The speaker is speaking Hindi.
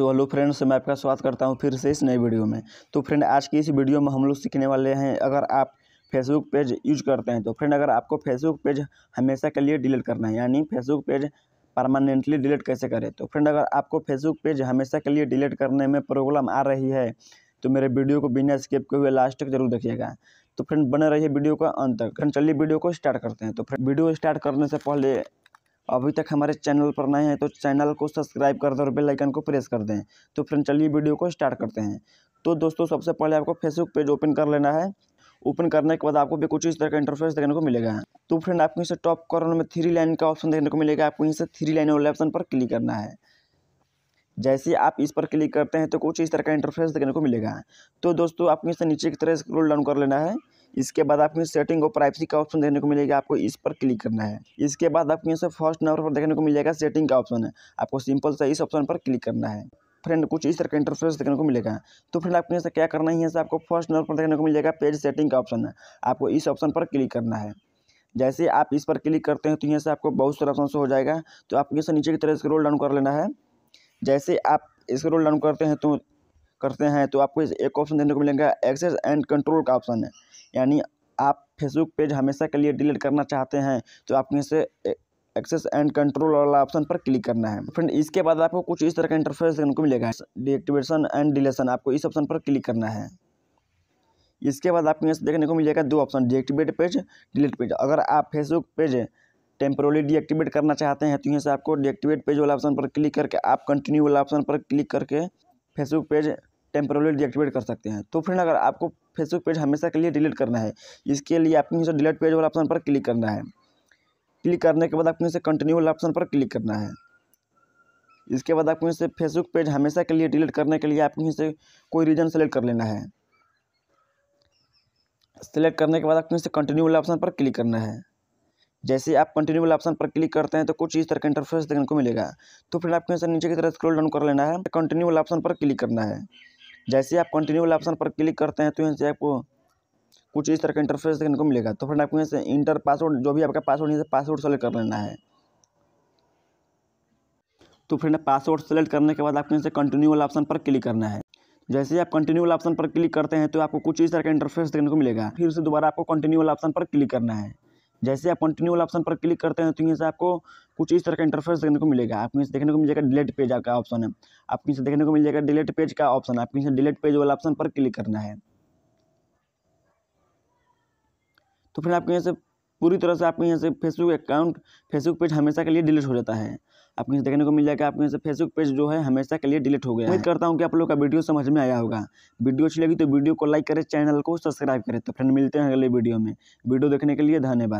सो हेलो फ्रेंड्स मैं आपका स्वागत करता हूँ फिर से इस नए वीडियो में तो फ्रेंड आज की इस वीडियो में हम लोग सीखने वाले हैं अगर आप फेसबुक पेज यूज करते हैं तो फ्रेंड अगर आपको फेसबुक पेज हमेशा के लिए डिलीट करना है यानी फेसबुक पेज परमानेंटली डिलीट कैसे करें तो फ्रेंड अगर आपको फेसबुक पेज हमेशा के लिए डिलीट करने में प्रॉब्लम आ रही है तो मेरे वीडियो को बिना स्किप के हुए लास्ट तक जरूर देखिएगा तो फ्रेंड बने रहिए वीडियो का अंत तक फ्रेंड चलिए वीडियो को स्टार्ट करते हैं तो फ्रेंड वीडियो स्टार्ट करने से पहले अभी तक हमारे चैनल पर नए हैं तो चैनल को सब्सक्राइब कर दें और बेल आइकन को प्रेस कर दें तो फ्रेंड चलिए वीडियो को स्टार्ट करते हैं तो दोस्तों सबसे पहले आपको फेसबुक पेज ओपन कर लेना है ओपन करने के बाद आपको भी कुछ इस तरह का इंटरफेस देखने को मिलेगा तो फ्रेंड आपको इसे टॉप कॉर्नर में थ्री लाइन का ऑप्शन देखने को मिलेगा आपको इसे से थ्री लाइन वाले ऑप्शन पर क्लिक करना है जैसे आप इस पर क्लिक करते हैं तो कुछ इस तरह का इंटरफेस देखने को मिलेगा तो दोस्तों आपको इसे नीचे की तरह स्क्रोल डाउन कर लेना है इसके बाद आपको सेटिंग और प्राइवेसी का ऑप्शन देखने को मिलेगा आपको इस पर क्लिक करना है इसके बाद आपको यहाँ से फर्स्ट नंबर पर देखने को मिल जाएगा सेटिंग का ऑप्शन है आपको सिंपल सा इस ऑप्शन पर क्लिक करना है फ्रेंड कुछ इस तरह का इंटरफेस देखने को मिलेगा तो फ्रेंड आपको यहाँ से क्या करना है यहाँ से आपको फर्स्ट नंबर पर देखने को मिलेगा पेज सेटिंग का ऑप्शन है आपको इस ऑप्शन पर क्लिक करना है जैसे आप इस पर क्लिक करते हैं तो यहाँ से आपको बहुत सारा ऑप्शन हो जाएगा तो आपको यहाँ से नीचे की तरह रोल डाउन कर लेना है जैसे आप स्क्रोल डाउन करते हैं तो करते हैं तो आपको एक ऑप्शन देखने को मिलेगा एक्सेस एंड कंट्रोल का ऑप्शन है यानी आप फेसबुक पेज हमेशा के लिए डिलीट करना चाहते हैं तो आपको इसे एक्सेस एंड कंट्रोल वाला ऑप्शन पर क्लिक करना है फ्रेंड इसके बाद आपको कुछ इस तरह का इंटरफेस देखने को मिलेगा डीएक्टिवेशन एंड डिलेशन आपको इस ऑप्शन पर क्लिक करना है इसके बाद आपको यहाँ से देखने को मिलेगा दो option deactivate page delete page अगर आप फेसबुक पेज टेम्प्रोली डीएक्टिवेट करना चाहते हैं तो यहाँ से आपको डीएक्टिवेट पेज वाला ऑप्शन पर क्लिक करके आप कंटिन्यू वाला ऑप्शन पर क्लिक करके फेसबुक पेज टेम्प्रोली डिएक्टिवेट कर सकते हैं तो फ्रेंड अगर आपको फेसबुक पेज हमेशा के लिए डिलीट करना है इसके लिए आपको नीचे डिलीट पेज वाला ऑप्शन पर क्लिक करना है क्लिक करने के बाद आपको नीचे कंटिन्यू वाला ऑप्शन पर क्लिक करना है इसके बाद आपको इसे फेसबुक पेज हमेशा के लिए डिलीट करने के लिए आपको इसे कोई रीज़न सेलेक्ट कर लेना है सेलेक्ट करने के बाद आपको इसे कंटिन्यू वाला ऑप्शन पर क्लिक करना है जैसे आप कंटिन्यू वाला ऑप्शन पर क्लिक करते हैं तो कुछ इस तरह का इंटरफेस देखने को मिलेगा तो फिर आपको इसे नीचे की तरह स्क्रॉल डाउन कर लेना है कंटिन्यू वाला ऑप्शन पर क्लिक करना है जैसे आप कंटिन्यू वाले ऑप्शन पर क्लिक करते हैं तो यहाँ से आपको कुछ इस तरह का इंटरफेस देखने को मिलेगा तो फ्रेंड आपको यहाँ से इंटर पासवर्ड जो भी आपका पासवर्ड यहाँ से पासवर्ड सेलेक्ट कर लेना है तो फ्रेंड पासवर्ड सेलेक्ट करने के बाद आपको यहाँ से कंटिन्यू वाला ऑप्शन पर क्लिक करना है जैसे ही आप कंटिन्यू वाला ऑप्शन पर क्लिक करते हैं तो आपको कुछ इस तरह का इंटरफेस देखने को मिलेगा फिर से दोबारा आपको कंटिन्यू वाला ऑप्शन पर क्लिक करना है जैसे आप कंटिन्यू वाला ऑप्शन पर क्लिक करते हैं तो यहाँ से आपको कुछ इस तरह का इंटरफेस देखने को मिलेगा आपको यहाँ से देखने को मिल जाएगा डिलीट पेज आपका ऑप्शन है आपको यहाँ से देखने को मिल जाएगा डिलीट पेज का ऑप्शन आपको यहाँ से डिलीट पेज वाला ऑप्शन पर क्लिक करना है तो फिर आपको यहाँ से पूरी तरह से आपके यहाँ से फेसबुक अकाउंट फेसबुक पेज हमेशा के लिए डिलीट हो जाता है आपको यहाँ देखने को मिल जाएगा आपके यहाँ से फेसबुक पेज जो है हमेशा के लिए डिलीट हो गया उम्मीद करता हूँ कि आप लोग का वीडियो समझ में आया होगा वीडियो अच्छी लगी तो वीडियो को लाइक करें चैनल को सब्सक्राइब करें तो फ्रेंड मिलते हैं अगले वीडियो में वीडियो देखने के लिए धन्यवाद